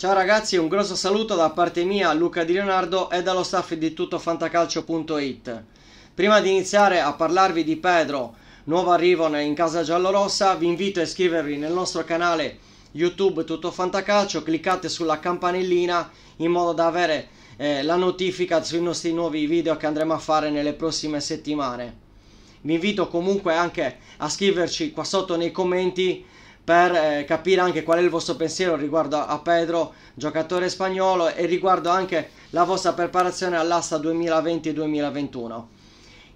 Ciao ragazzi, un grosso saluto da parte mia, Luca Di Leonardo e dallo staff di tuttofantacalcio.it. Prima di iniziare a parlarvi di Pedro, nuovo arrivo in casa giallorossa, vi invito a iscrivervi nel nostro canale YouTube Tuttofantacalcio, cliccate sulla campanellina in modo da avere eh, la notifica sui nostri nuovi video che andremo a fare nelle prossime settimane. Vi invito comunque anche a scriverci qua sotto nei commenti per eh, capire anche qual è il vostro pensiero riguardo a Pedro, giocatore spagnolo, e riguardo anche la vostra preparazione all'asta 2020-2021.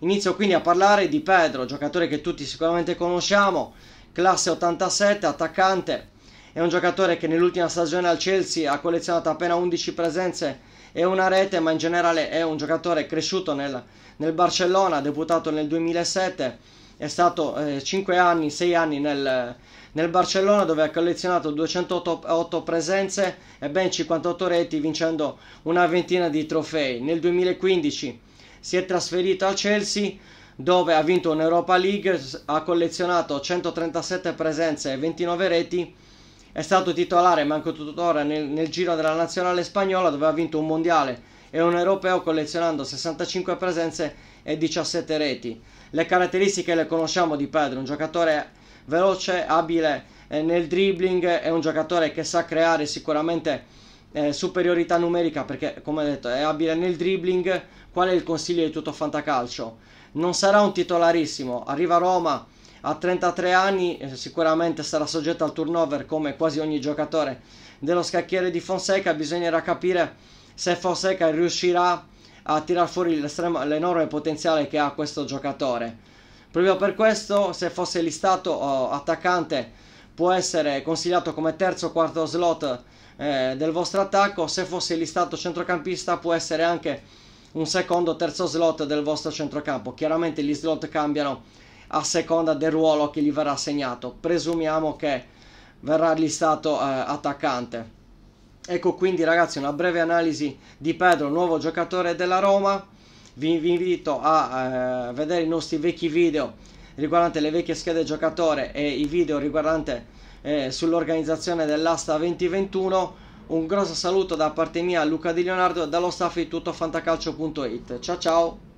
Inizio quindi a parlare di Pedro, giocatore che tutti sicuramente conosciamo, classe 87, attaccante, è un giocatore che nell'ultima stagione al Chelsea ha collezionato appena 11 presenze e una rete, ma in generale è un giocatore cresciuto nel, nel Barcellona, debuttato nel 2007 è stato eh, 5 anni, 6 anni nel, nel Barcellona dove ha collezionato 208 presenze e ben 58 reti vincendo una ventina di trofei. Nel 2015 si è trasferito al Chelsea dove ha vinto un'Europa League, ha collezionato 137 presenze e 29 reti, è stato titolare anche tuttora nel, nel giro della nazionale spagnola dove ha vinto un mondiale e un europeo collezionando 65 presenze e 17 reti. Le caratteristiche le conosciamo di Pedro, un giocatore veloce, abile eh, nel dribbling, è un giocatore che sa creare sicuramente eh, superiorità numerica perché come detto è abile nel dribbling qual è il consiglio di tutto Fantacalcio non sarà un titolarissimo arriva a Roma a 33 anni eh, sicuramente sarà soggetto al turnover come quasi ogni giocatore dello scacchiere di Fonseca bisognerà capire se Fonseca riuscirà a tirar fuori l'enorme potenziale che ha questo giocatore. Proprio per questo, se fosse listato oh, attaccante, può essere consigliato come terzo o quarto slot eh, del vostro attacco. Se fosse listato centrocampista, può essere anche un secondo o terzo slot del vostro centrocampo. Chiaramente gli slot cambiano a seconda del ruolo che gli verrà assegnato. Presumiamo che verrà listato eh, attaccante. Ecco quindi ragazzi una breve analisi di Pedro, nuovo giocatore della Roma. Vi, vi invito a eh, vedere i nostri vecchi video riguardante le vecchie schede giocatore e i video riguardante eh, sull'organizzazione dell'asta 2021. Un grosso saluto da parte mia Luca Di Leonardo e dallo staff di tuttofantacalcio.it. Ciao ciao!